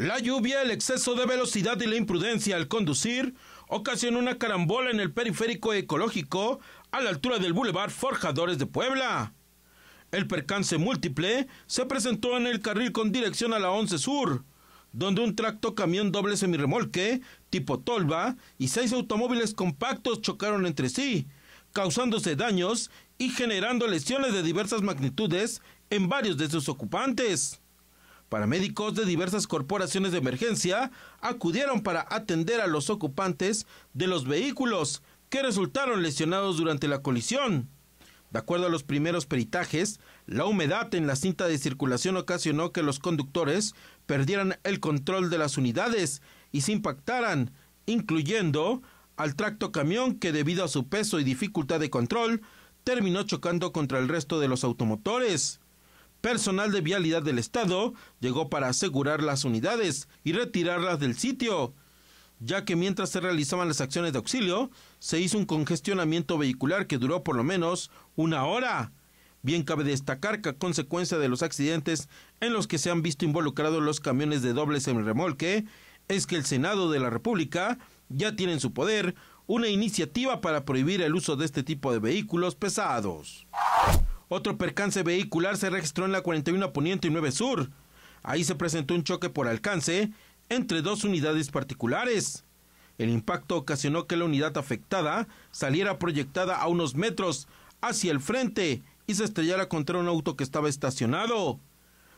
La lluvia, el exceso de velocidad y la imprudencia al conducir ocasionó una carambola en el periférico ecológico a la altura del Boulevard Forjadores de Puebla. El percance múltiple se presentó en el carril con dirección a la 11 Sur, donde un tracto camión doble semirremolque tipo tolva y seis automóviles compactos chocaron entre sí, causándose daños y generando lesiones de diversas magnitudes en varios de sus ocupantes. Paramédicos de diversas corporaciones de emergencia acudieron para atender a los ocupantes de los vehículos que resultaron lesionados durante la colisión. De acuerdo a los primeros peritajes, la humedad en la cinta de circulación ocasionó que los conductores perdieran el control de las unidades y se impactaran, incluyendo al tracto camión que debido a su peso y dificultad de control terminó chocando contra el resto de los automotores personal de vialidad del Estado llegó para asegurar las unidades y retirarlas del sitio, ya que mientras se realizaban las acciones de auxilio, se hizo un congestionamiento vehicular que duró por lo menos una hora. Bien cabe destacar que a consecuencia de los accidentes en los que se han visto involucrados los camiones de doble remolque, es que el Senado de la República ya tiene en su poder una iniciativa para prohibir el uso de este tipo de vehículos pesados. Otro percance vehicular se registró en la 41 Poniente y 9 Sur. Ahí se presentó un choque por alcance entre dos unidades particulares. El impacto ocasionó que la unidad afectada saliera proyectada a unos metros hacia el frente y se estrellara contra un auto que estaba estacionado.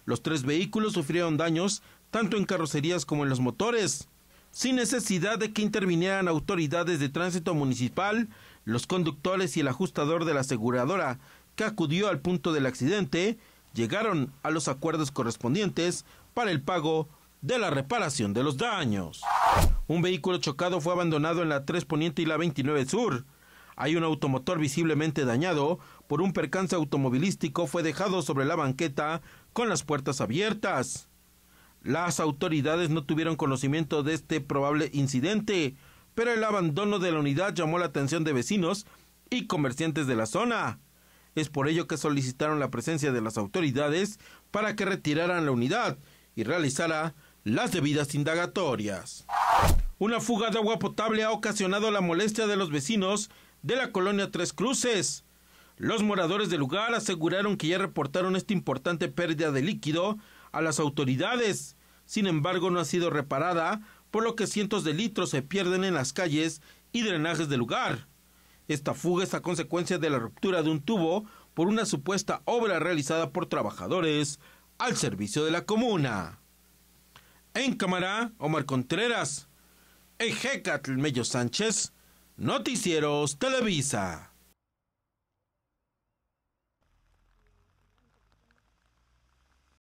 Los tres vehículos sufrieron daños tanto en carrocerías como en los motores. Sin necesidad de que intervinieran autoridades de tránsito municipal, los conductores y el ajustador de la aseguradora acudió al punto del accidente llegaron a los acuerdos correspondientes para el pago de la reparación de los daños. Un vehículo chocado fue abandonado en la 3 Poniente y la 29 Sur. Hay un automotor visiblemente dañado por un percance automovilístico fue dejado sobre la banqueta con las puertas abiertas. Las autoridades no tuvieron conocimiento de este probable incidente, pero el abandono de la unidad llamó la atención de vecinos y comerciantes de la zona. Es por ello que solicitaron la presencia de las autoridades para que retiraran la unidad y realizara las debidas indagatorias. Una fuga de agua potable ha ocasionado la molestia de los vecinos de la colonia Tres Cruces. Los moradores del lugar aseguraron que ya reportaron esta importante pérdida de líquido a las autoridades. Sin embargo, no ha sido reparada, por lo que cientos de litros se pierden en las calles y drenajes del lugar. Esta fuga es a consecuencia de la ruptura de un tubo por una supuesta obra realizada por trabajadores al servicio de la comuna. En cámara, Omar Contreras, Ejecatl Mello Sánchez, Noticieros Televisa.